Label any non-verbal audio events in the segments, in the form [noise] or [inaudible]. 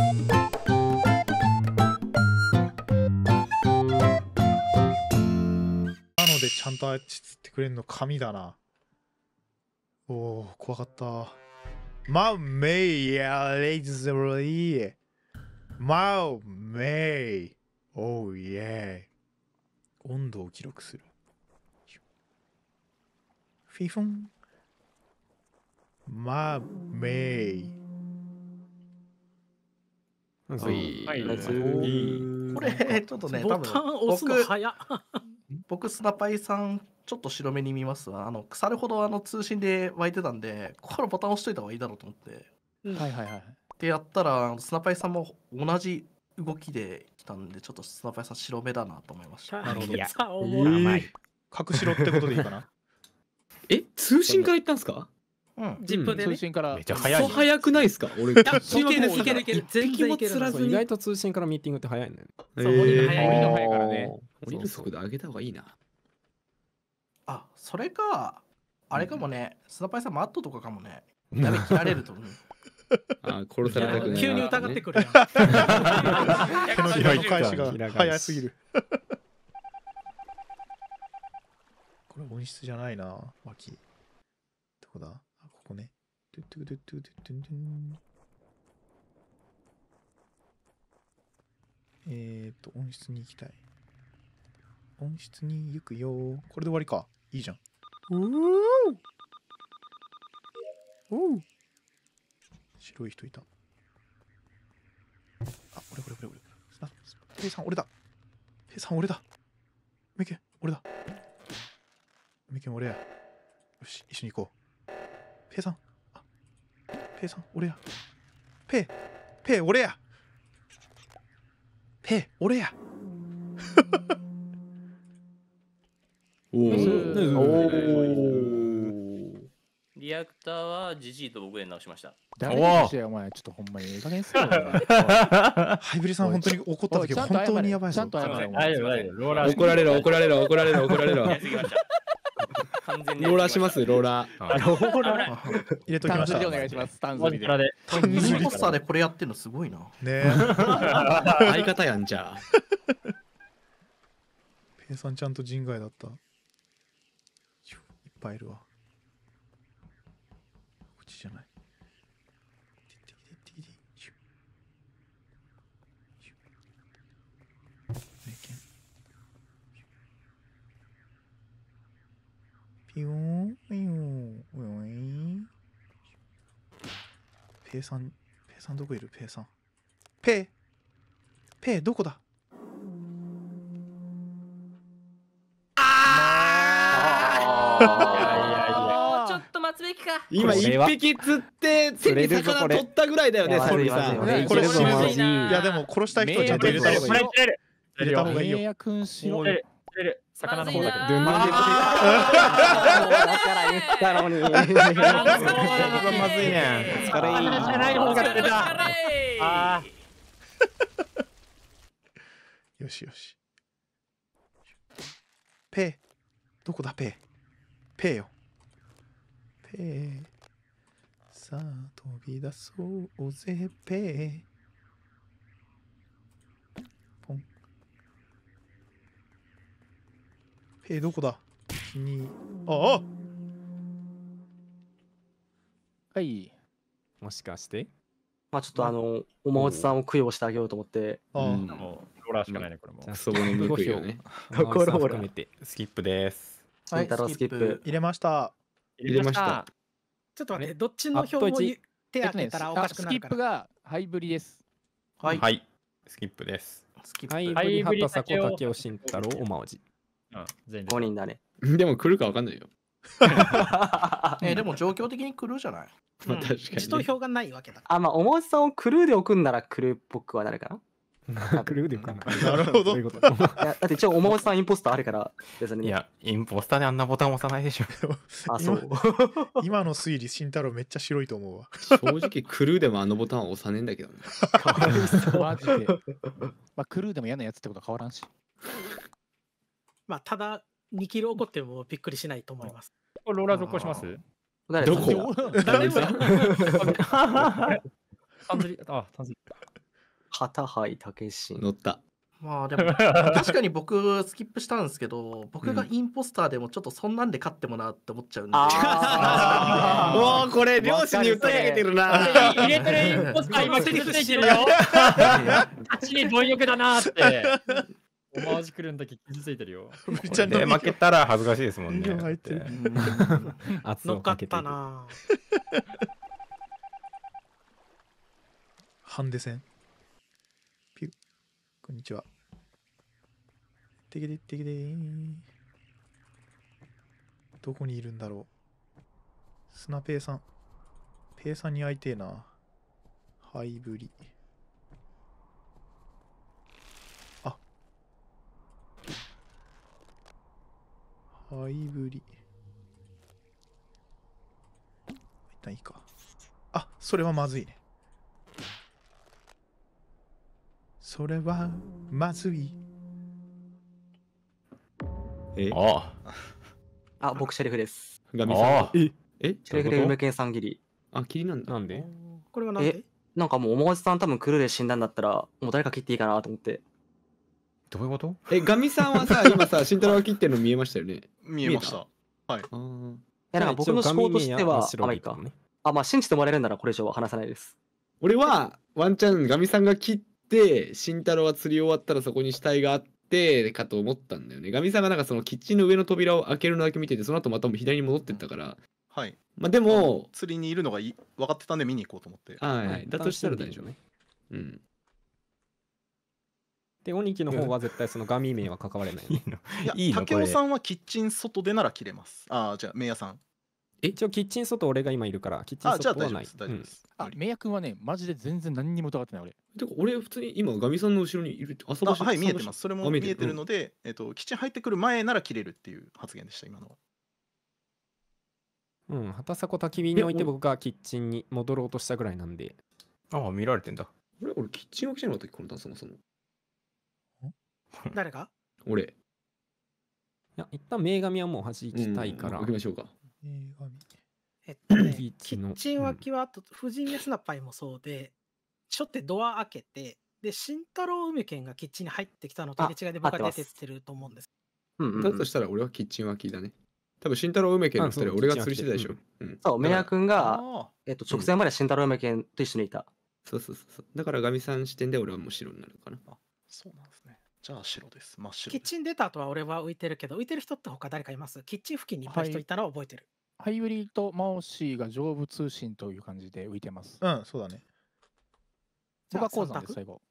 のでちゃんとあっち釣ってくれるの神だな。おお、怖かった。マウメイやレイズロイエ。マウメイ。おうイエイ。温度を記録する。フィフン。マウメイ。はい。はい、これ、ちょっとね、ボタ多分僕、[laughs] 僕、スナパイさん、ちょっと白目に見ますわ。あの、腐るほどあの通信で湧いてたんで、このボタン押しといた方がいいだろうと思って。はいはいはい。でやったら、スナパイさんも同じ動きで来たんで、ちょっとスナパイさん白目だなと思いました。[laughs] なるほど。いや、えー、隠しろってことでいいかな。[laughs] え、通信から行ったんですかうん、ジップで通信からめちゃ早い。早くないですか俺。いける行けるいける。全然いける。意外と通信からミーティングって早いね。る早い。の早いからね。降りる速度上げた方がいいな。あ、それか、あれかもね、スナパイさんマットとかかもね。誰切られると [laughs] あ殺されたくない。急に疑ってくるやん。手の返しが早すぎる。これ音質じゃないな、脇。どこだでゥでゥでゥでえっ、と、音質に行きたい。音質に行くよこれで終わりか。いいじゃん。おおお白い人いた。あ、俺俺俺俺。あ、ペイさん俺だ。ペイさん俺だ。メケン俺だ。メケン俺や。よし、一緒に行こう。ペイさん。ペイさん俺やペイペイ俺やペイ俺や [laughs] おおリアクターはジジイと僕で直しました誰でしお前ちょっとほんまにええ加減すぎ [laughs] ハイブリさん本当に怒った時本当にやばいぞ怒られる怒られる怒られる怒られる完全に。ローラーしますローラー。ローラー。入れときました。でお願いします。タンズリで。ミポスターでこれやってんのすごいな。ね相方やんじゃあ。ペイさんちゃんと人外だった。いっぱいいるわ。いよー、ぴよー、おい。ペイさん、ペイさんどこいるペイさん。ペイペイどこだああちょっと待つべきか今一匹釣って手に魚取ったぐらいだよねソリさんこれこれいやでも殺したい人はちゃんと入れた方がいい入れた方がいいよ魚の方だけど。まずいな。だからまずいね。疲れいい。ない方が出た。ああ。よしよし。ペー。どこだペー。ペーよ。ペー。さあ飛び出そうぜペー。えー、どこだ ?2 ああはいもしかしてまあちょっとあの、おまおじさんを供養してあげようと思って。ああ、うん、ローラーしかないね、これも。そこに向い [laughs] をね。ところを含て、スキップです。はい、太郎スキップ。入れました。入れました。ちょっと待って、どっちの表も手当てたらおかしくなるから。スキップがハイブリです。はい。はい、スキップです。スキップ。ハイブリ、畑迫、竹雄、慎太郎、おまおじ。あ全5然。人だね。[laughs] でも来るか分かんないよ。[laughs] えでも状況的に来るじゃないまあ確か一投に。票がないわけだかあ、まあ、おもちさんをクルーで送くんならクルーっぽくは誰るかな [laughs] クルーでよかな。なるほどいやだって一応おもちさんインポスターあるから、い、や、インポスターであんなボタン押さないでしょ。あ、そう。今の推理、慎太郎めっちゃ白いと思うわ。正直、クルーでもあのボタンは押さねえんだけどね。マジで。まあ、クルーでも嫌なやつってことは変わらんし。まあ、ただ、2キロ起こってもびっくりしないと思います。これローラー続行しますどこ誰かあ、炭水。片灰武志。乗った。まあでも、[laughs] 確かに僕、スキップしたんですけど、僕がインポスターでもちょっとそんなんで勝ってもなって思っちゃうんで。もうこれ、両親に訴え上げてるな。入れてるインポスター今、手に付いてるよ。[laughs] 勝ちに貪欲だなって。オマージュクルンだけ傷ついてるよ。[laughs] めっちゃで負けたら恥ずかしいですもんね。入ってる。圧かけて。な。[laughs] ハンデ戦。ピュ。こんにちは。てけててけてどこにいるんだろう。スナペイさん。ペイさんに会いてえな。ハイブリ。アイブリ一旦いいかあそれはまずいねそれはまずいえあああ僕シェリフですガミさんええシェリフで梅健さん切りあ切りなんなんでこれはなんでなんかもうおもさん多分クルーで死んだんだったらもう誰か切っていいかなと思ってどういうことえ、ガミさんはさ、今さ、慎太郎が切ってるの見えましたよね。見えました。はい。いやなんか僕の思考としては、あ、まあいいか。あ、まあ信じてもらえるならこれ以上は話さないです。俺は、ワンチャン、ガミさんが切って、慎太郎は釣り終わったらそこに死体があって、かと思ったんだよね。ガミさんがなんかそのキッチンの上の扉を開けるのだけ見てて、その後また左に戻ってったから、はい。まあでも、釣りにいるのがい分かってたんで見に行こうと思って。はい。だとしたら大丈夫。うん。で、鬼木の方は絶対そのガミ名は関われない、ね。[laughs] いいや、竹雄さんはキッチン外でなら切れます。ああ、じゃあ、名屋さん。え一応キッチン外俺が今いるからキッチン外はないあ大丈夫です、うん、あ明也君はねマジで全然何にも疑ってない俺てか俺普通に今ガミさんの後ろにいるあそこはい見えてますそれも見えてるので、うん、えっと、キッチン入ってくる前なら切れるっていう発言でした今のはうん畑迫焚き火において僕がキッチンに戻ろうとしたぐらいなんでああ見られてんだ俺俺キッチンは来てなかったっけこの段そもそも [laughs] 誰が俺。いや、一旦名神はもう弾きたいから。行きましょうか。えっとね、キッチン脇は、あと、夫人でスナパイもそうで、しょってドア開けて、で、慎太郎梅健がキッチンに入ってきたのと入れ違いで僕は出てってると思うんです。うんうん、だとしたら俺はキッチン脇だね。多分慎太郎梅健の2人は俺が釣りしてたでしょ。うん、そう、明君が、えっと、直前まで慎太郎梅健と一緒にいた。そうそうそうそう。だからガミさん視点で俺はもう白になるかな。あそうなんですね。じゃあ白です。真っ白キッチン出た後は俺は浮いてるけど、浮いてる人って他誰かいますキッチン付近にいっぱい人いたら覚えてる。ハイブリッド・マオシーが上部通信という感じで浮いてます。うん、そうだね。僕は鉱山で最後。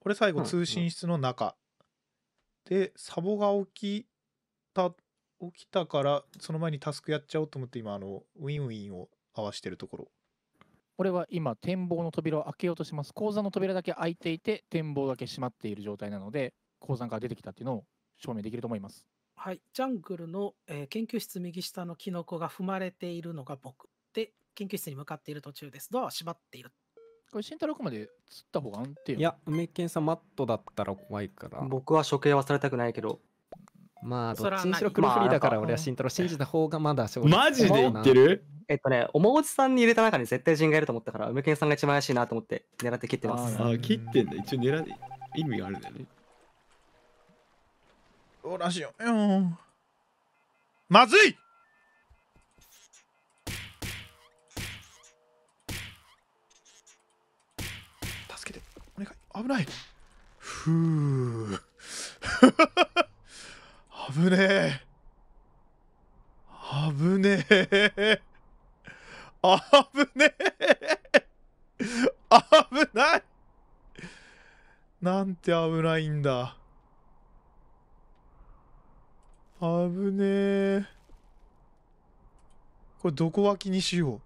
これ最後、通信室の中。うん、で、サボが起きた、起きたから、その前にタスクやっちゃおうと思って、今、あの、ウィンウィンを合わしてるところ。俺は今展望の扉を開けようとします鉱座の扉だけ開いていて展望だけ閉まっている状態なので鉱山から出てきたっていうのを証明できると思います。はい、ジャングルの、えー、研究室右下のキノコが踏まれているのが僕で研究室に向かっている途中です。ドアは閉まっている。これ慎太郎くまで釣った方が安定いや、梅健さんマットだったら怖いから。僕は処刑はされたくないけど。まあ、どっちにしろ黒フリーだから俺は慎太郎信じた方がまだ正直。マジで言ってるえっとね、おもおじさんに入れた中に絶対人がいると思ったから、ムケンさんが一番怪しいなと思って狙って切ってます。ああ、切ってんだ。一応狙い、意味があるんだよね。おらしよ。まずい助けて。お願い。危ない。ふぅ。[laughs] 危ねえ。危ねえ。あぶねえ [laughs] 危ないなんて危ないんだ。危ねえ。これどこ脇にしよ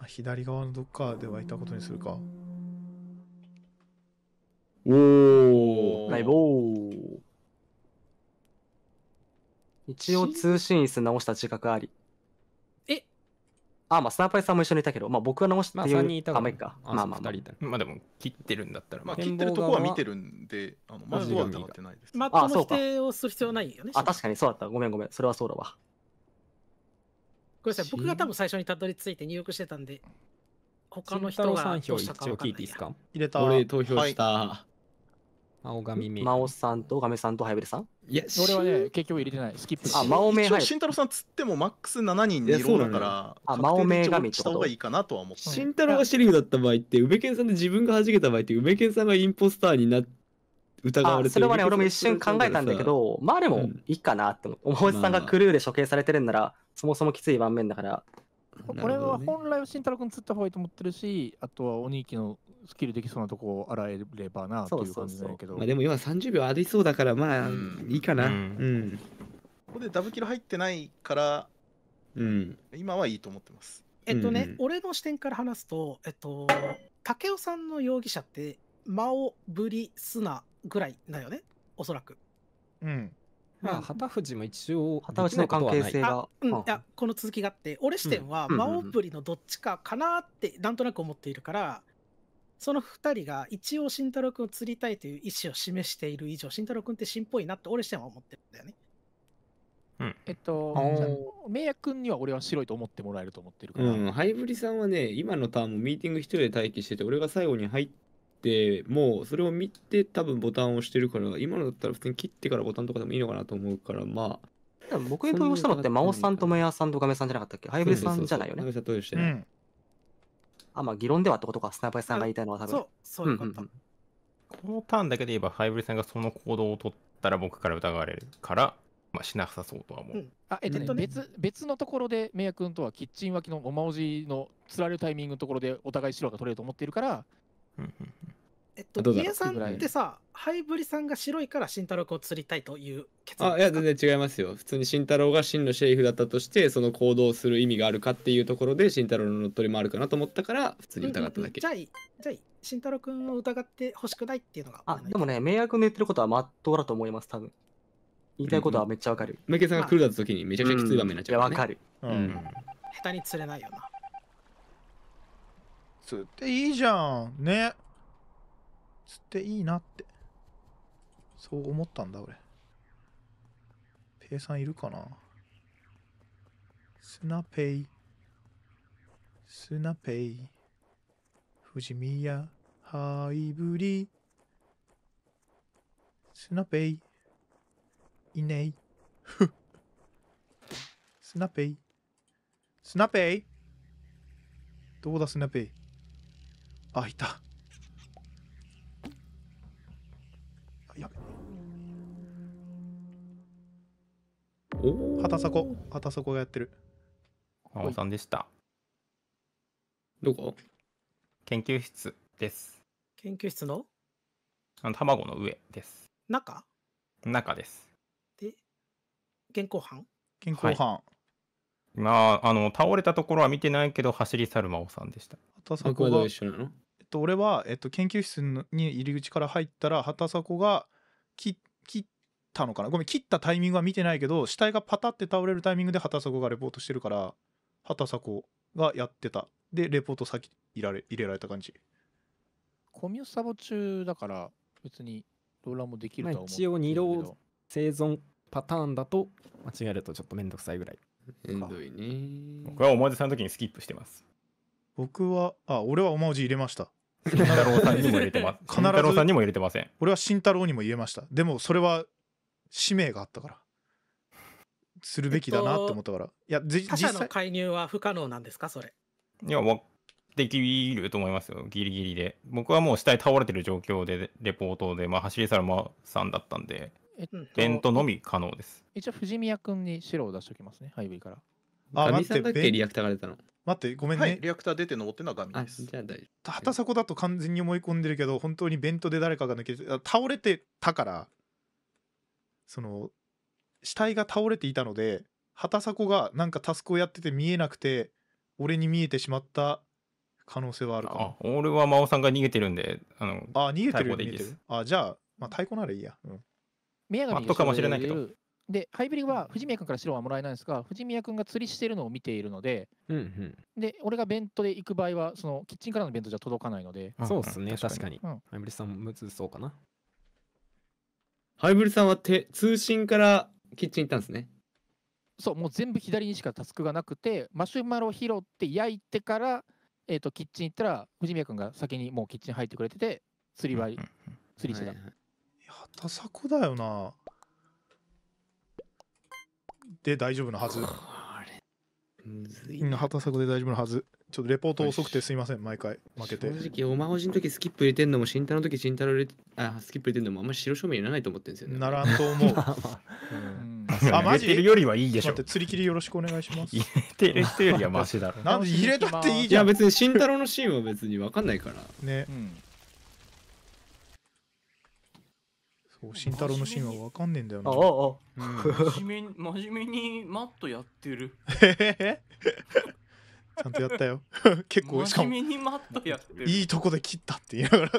う。左側のどっかではいたことにするか。おお。ナイおー。一応通信椅子直した自覚あり。えあ、まあ、スナーパイさんも一緒にいたけど、まあ、僕は直したっていう。まあ、人いたかまあまあまあ。まあでも、切ってるんだったら。まあ、切ってるとこは見てるんで、あの、マジでは疑ってないです。まットの指定をする必要ないよね。あ、確かにそうだった。ごめんごめん。それはそうだわ。ごめんなさい。僕が多分最初にたどり着いて入浴してたんで、他の人がどうしたか分かんいや。入れ俺投票した。はい真尾真央さんとメさんとブ部さんいや、俺はね、結局入れてない。スキップあ、真央シン慎太郎さんつってもマックス7人でいるだから、あ、真央ガミした方がいいかなとは思って。慎太郎がシリフだった場合って、宇部健さんで自分が弾けた場合って、宇部健さんがインポスターになって、疑われてるそれはね、俺も一瞬考えたんだけど、まあでもいいかなって思って、さんがクルーで処刑されてるんなら、そもそもきつい盤面だから。これは本来は慎太郎君釣った方がいいと思ってるし、あとはお兄貴のスキルできそうなとこを洗えればなという感じけどまあ、でも今30秒ありそうだからまあ、いいかな、うん、ここでダブキル入ってないから、うん、今はいいと思ってますえっとね、うん、俺の視点から話すとえっと武雄さんの容疑者って間をぶり砂ぐらいだよねおそらくうんまあ、旗藤も一応、旗藤の関係性が。うん、いや、この続きがあって、俺視点は、魔王ぶりのどっちかかなって、なんとなく思っているから、その2人が一応慎太郎君を釣りたいという意思を示している以上、慎太郎君って心っぽいなって俺しては思ってるんだよね。うん、えっと、明役君には俺は白いと思ってもらえると思ってるから。うん、ハイブリさんはね、今のターンもミーティング一人で待機してて、俺が最後に入って、もうそれを見て多分ボタンを押してるから、今のだったら普通に切ってからボタンとかでもいいのかなと思うから、まあ。僕に投票したのって、真央さんとマヤさんとガメさんじゃなかったっけハイブリさんじゃないよね。うあ、まあ、議論ではってことか、スナイパーさんが言いたいのは多分。そう、そういうこと。うんうんうん、このターンだけで言えば、ハイブリさんがその行動を取ったら僕から疑われるから、まあ、しなさそうとは思う。うん、あえっと、ね、別別のところで、メイヤ君とはキッチン脇のおまおじのつられるタイミングのところでお互い白が取れると思っているから、うんうん、えっと、家さんってさ、ハイブリさんが白いから慎太郎を釣りたいという結論あいや、全然違いますよ。普通に慎太郎が真のシェイフだったとして、その行動する意味があるかっていうところで、慎太郎の乗っ取りもあるかなと思ったから、普通に疑っただけ。うんうんうん、じゃあいい、じゃあいい。慎太郎君を疑ってほしくないっていうのが。あ、でもね、迷惑の言ってることはまっとうだと思います、多分。言いたいことはめっちゃわかる。メ、う、ケ、んさんが来るだった時にめちゃくちゃきつい場面になっちゃう、ね、わ、うん、かる、うん。うん。下手に釣れないよな。釣っていいじゃん。ね。釣っていいなってそう思ったんだ俺ペイさんいるかなスナペイスナペイ富士宮ハイブリスナペイいねいスナペイスナペイどうだスナペイあいたお畑迫畑迫がやってる真央さんでしたどこ研究室です研究室のあの卵の上です中中ですで現行犯現行犯、はい、まああの倒れたところは見てないけど走り去る真央さんでした畑迫が一緒なのえっと、俺は、えっと、研究室に入り口から入ったら畑迫が切切ったのかなごめん切ったタイミングは見てないけど死体がパタって倒れるタイミングで畑迫がレポートしてるから畑迫がやってたでレポート先入られ入れられた感じコミュサボ中だから別にローラーもできるとは思う、まあ、一応二郎生存パターンだと間違えるとちょっとめんどくさいぐらいめんどいね僕はおまじさんの時にスキップしてます僕はあ俺はおまじ入れました金太郎さんにも入れてます。金 [laughs] 太郎さんにも入れてません。俺は慎太郎にも入れました。でもそれは使命があったからするべきだなって思ったから、えっと、いや自社の介入は不可能なんですかそれいやもうできると思いますよギリギリで僕はもう死体倒れてる状況でレポートで、まあ、走り去る馬さんだったんで、えっと、ベントのみ可能です一応藤宮君に白を出しておきますねハイウェイからあ待ってリアクターが出たの待ってごめんね、はい、リアクター出て登ってのはガミですじゃあ大丈夫畑迫だと完全に思い込んでるけど本当にベントで誰かが抜けて倒れてたからその死体が倒れていたので畑迫がなんかタスクをやってて見えなくて俺に見えてしまった可能性はあるかあ俺は真央さんが逃げてるんであのあ逃げてる逃いてるあじゃあ、まあ、太鼓ならいいや、うん、宮神とかもしれないけどでハイブリッドは藤宮君から白はもらえないんですが藤宮君が釣りしてるのを見ているので、うんうん、で俺が弁当で行く場合はそのキッチンからの弁当じゃ届かないのでそうですね確かに、うん、ハイブリッドさんもそうかなハイブリさんはて通信からキッチン行ったんですね。そう、もう全部左にしかタスクがなくて、マシュマロ拾って焼いてから、えーと、キッチン行ったら、藤宮君が先にもうキッチン入ってくれてて、釣り針、釣りしてた。はいはい、いや、タサコだよな。で、大丈夫なはず。これむずいな。タサコで大丈夫なはず。ちょっとレポート遅くてすいません、毎回負けて。正直、おまほじの時スキップ入れてんのも、慎太郎の時慎太郎入れあ、スキップ入れてんのも、あんまり白正面いらないと思ってるんですよね。ならんと思 [laughs] う。あ、マジ入よりはいいでしょ。待って、釣り切りよろしくお願いします。入れてるよりはマシだろ。なんで入れたっていいじゃん。いや、別に慎太郎のシーンは別に分かんないから。ね。うん慎太郎のシーンはわかんねえんだよな。あああ、う真面目にマットやってる。[laughs] ちゃんとやったよ [laughs] 結構しかもいいとこで切ったって言いながら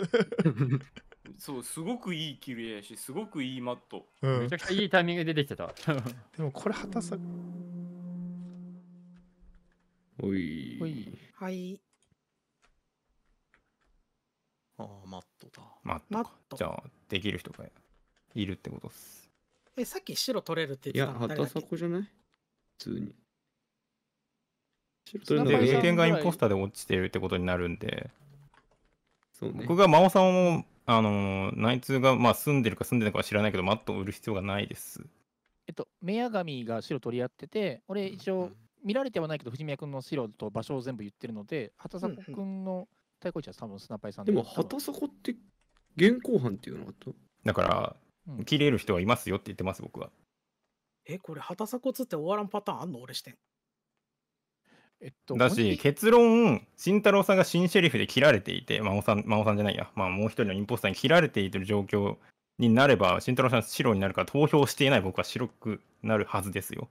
そうすごくいい切りやしすごくいいマット、うん、めちゃくちゃいいタイミングでできてた [laughs] でもこれはたさおいおいはいああマットだマットマットじゃあできる人がいるってことっすえさっき白取れるって言ってたいやたさこじゃない普通にそれがインポスターで落ちてるってことになるんで、そうね、僕が真央さんを、あのー、内通が、まあ、住んでるか住んでないかは知らないけど、マットを売る必要がないです。えっと、メア神が白取り合ってて、俺一応、見られてはないけど、藤宮君の白と場所を全部言ってるので、畑迫君の太鼓一は多分スナパイさんで。でも、畑迫って現行犯っていうのただから、切れる人はいますよって言ってます、僕は。え、これ、畑迫つって終わらんパターンあんの俺してん。えっと、だし、結論、慎太郎さんが新シェリフで切られていて、真央さん、真央さんじゃないや、まあ、もう一人のインポスターに切られている状況になれば、慎太郎さん白になるから投票していない僕は白くなるはずですよ。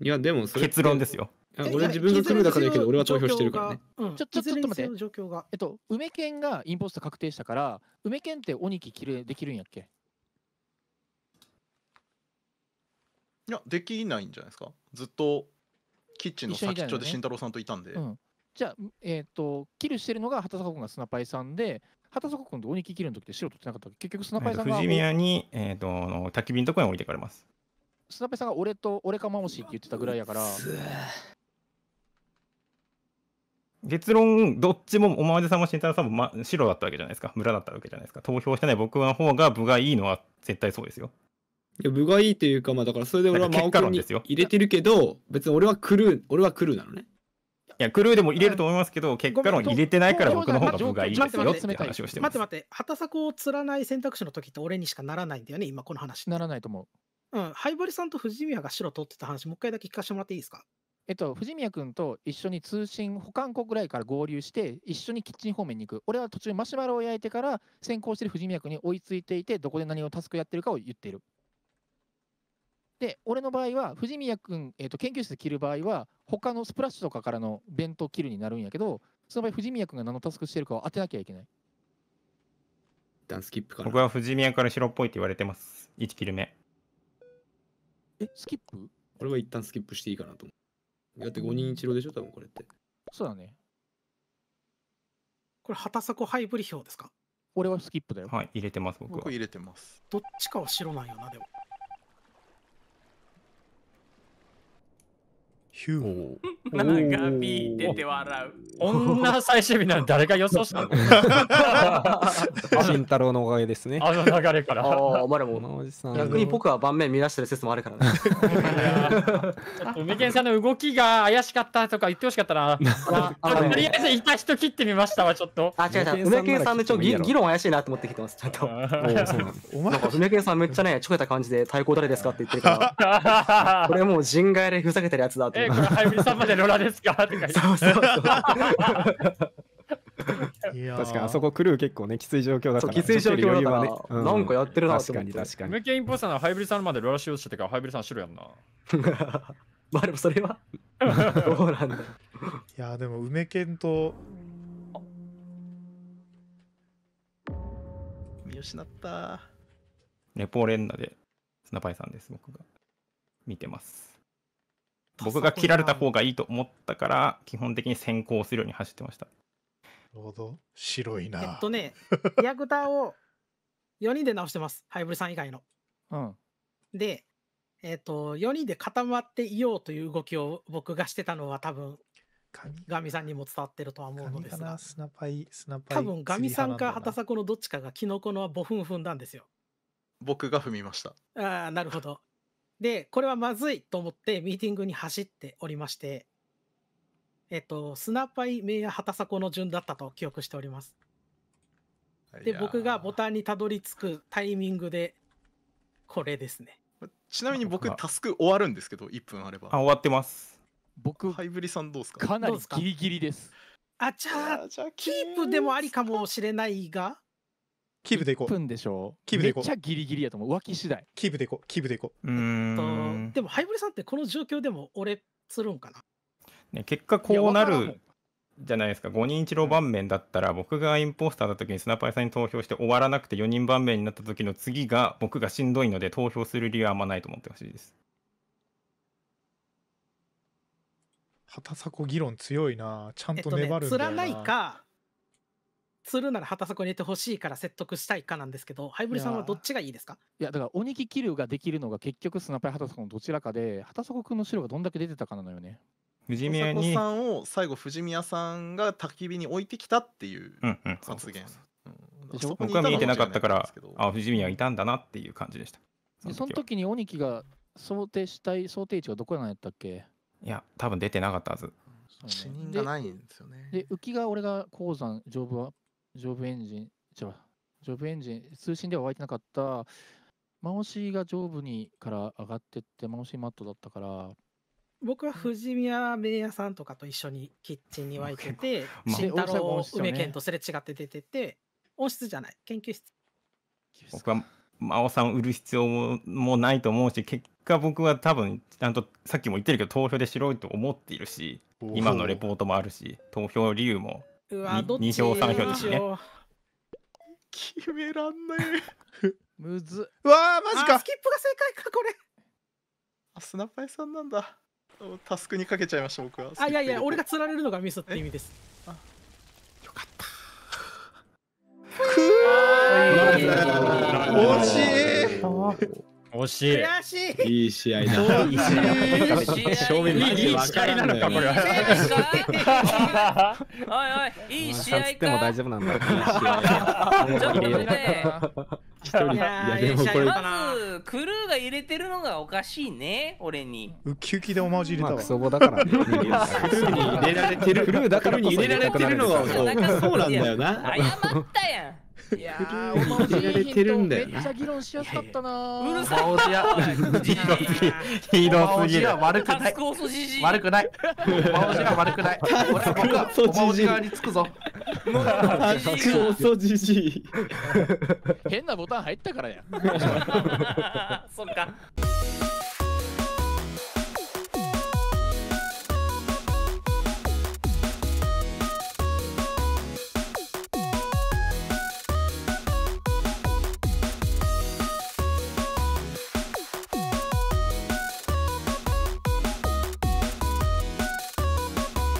いや、でもそれ、結論ですよ。俺自分が組むだからいいけど、俺は投票してるからね。うん、ちょちょちょっと待って、状況がえっと、梅健がインポスター確定したから、梅健って鬼木切れできるんやっけいや、できないんじゃないですか。ずっとキッチンの先っちょで慎太郎さんといたんで。じゃあ、えっ、ー、と、キルしてるのが畑坂君がスナパイさんで、畑坂君と鬼キキルの時で白取ってなかった結局スナパイさんが。富宮に、えっ、ー、と、焚き火のところに置いてかれます。スナパイさんが俺と俺かマオシって言ってたぐらいやから。結論、どっちもおまわじさんも慎太郎さんも、ま、白だったわけじゃないですか。村だったわけじゃないですか。投票してない僕の方が部がいいのは絶対そうですよ。いや部がいいというかまあだからそれで俺は真央君に入れてるけど別に俺はクルー俺はクルーなのねいやクルーでも入れると思いますけど結果論入れてないから僕の方が部がいいですよって話をしてます待って待って畑作を釣らない選択肢の時って俺にしかならないんだよね今この話ならないと思ううん、ハイボリさんと藤宮が白取ってた話、もう一回だけ聞かせてもらっていいですかえっと、藤宮君と一緒に通信、保管庫ぐらいから合流して、一緒にキッチン方面に行く。俺は途中マシュマロを焼いてから、先行してる藤宮君に追いついていて、どこで何をタスクやってるかを言っている。で、俺の場合は、藤宮君、えーと、研究室で切る場合は、他のスプラッシュとかからの弁当切るになるんやけど、その場合、藤宮君が何のタスクしてるかを当てなきゃいけない。ダンスキップから。僕は藤宮から白っぽいって言われてます。1キル目。え、スキップ俺は一旦スキップしていいかなと思う。だって5人一郎でしょ、多分これって。そうだね。これ、畑こハイブリ表ですか俺はスキップだよ。はい、入れてます、僕は。僕入れてます。どっちかは白なんよな、でも。ヒュー。長引いてて笑う。女最終日なの誰が予想したの [laughs] 慎太郎のおかげですね。あの流れから。ああ、まあでも、逆に僕は盤面見出してる説もあるからね。ちょ梅健さんの動きが怪しかったとか言ってほしかったな。[laughs] あ、とりあえず、いた人切ってみましたわ、ちょっと。あ、違う違う。梅健さんのちょっと議論怪しいなと思ってきてます、ちゃんと。んお前梅健さんめっちゃね、ちょけた感じで対抗誰ですかって言ってるから。[laughs] これもう人外でふざけてるやつだって。ハイブリさんまで野良ですか?」とか言って。[laughs] 確かにあそこクルー結構ねきつい状況だからきつい状況だからね、うん、なんかやってるな確かに確かに MK インポスターのハイブリさんまでロラ使用しててからハイブリさんるやんな [laughs] まあでもそれは [laughs] どうなんだいやでも梅ンと見失ったネポーレンナでスナパイさんです僕が見てます僕が切られた方がいいと思ったから、基本的に先行するように走ってました。なるほど。白いな。えっとね、リ [laughs] アクターを4人で直してます。ハイブリさん以外の。うん。で、えっ、ー、と、4人で固まっていようという動きを僕がしてたのは多分、ガミさんにも伝わってるとは思うのですが、スナパイ、スナパイ。多分、ガミさんか畑作のどっちかがキノコの母分踏んだんですよ。僕が踏みました。ああ、なるほど。で、これはまずいと思ってミーティングに走っておりまして、えっと、スナッパイ、メイヤ、ハタサコの順だったと記憶しております。で、僕がボタンにたどり着くタイミングで、これですね。ちなみに僕、タスク終わるんですけど、1分あれば。あ、終わってます。僕、ハイブリさんどうですかかなりギリギリです。あ、じゃあ、キープでもありかもしれないが。キープでいこう。1分でしょキープでいこう。めっちゃギリギリやと思う。浮気次第。キープでいこう。キープでいこう。うん。でも、ハイブリさんってこの状況でも俺つるんかな。ね、結果こうなるじゃないですか5人一郎盤面だったら僕がインポスターだった時にスナパイさんに投票して終わらなくて4人盤面になった時の次が僕がしんどいので投票する理由はあんまないと思ってほしいです。はたさこ議論強いなちゃんと粘るんだよな、えっとね、らないかするなら畑そこにいてほしいから説得したいかなんですけど、ハイブリさんはどっちがいいですかいや、だから鬼木キルができるのが結局スナパイ畑そこのどちらかで、畑そこ君の白がどんだけ出てたかなのよね。藤宮に。さんを最後、藤宮さんが焚き火に置いてきたっていう発言。僕は見えてなかったから、あ、藤宮いたんだなっていう感じでした。その時に鬼木が想定したい想定値はどこなんやったっけいや、多分出てなかったはず。死人がないんですよね。で、浮きが俺が鉱山、丈夫はジョブエンジン、じゃジョブエンジン、通信では湧いてなかった、マオシが上部にから上がってって、マオシマットだったから、僕は藤宮明也さんとかと一緒にキッチンに湧いてて、ま慎太郎、梅健とすれ違って出てて、音室じゃない、研究室。僕は真央さん売る必要ももないと思うし、結果僕は多分、ちゃんとさっきも言ってるけど、投票でしろいと思っているし、今のレポートもあるし、投票理由もうわ、どっち2票3票ですね。決めらんない。[laughs] むず。うわマジか。スキップが正解か、これ。あ、スナパイさんなんだ。タスクにかけちゃいました、僕は。あ、いやいや、俺が釣られるのがミスって意味です。よかった。くー惜しい惜しい。悔しい。いい試合だ。正面マジでからんのかこれは。おいおい、いい試合か。でも大丈夫なんだ。ちょっと一人いでもこれまずクルーが入れてるのがおかしいね、俺に。ウキウキでおまじ入れたわ。クソボだからね。クルーに入れられてる。クルーだからに入れられてるのがそうなんだよな。謝ったやん。いやー、おまじれてるんだよめっちゃ議論しやすかったなうるさい。ひどすぎ。ひどすぎ。悪くない。悪くない。悪くない。悪くない。い。悪くない。悪くない。悪くない。悪くない。くなボタン入ったからや。[laughs] そっか。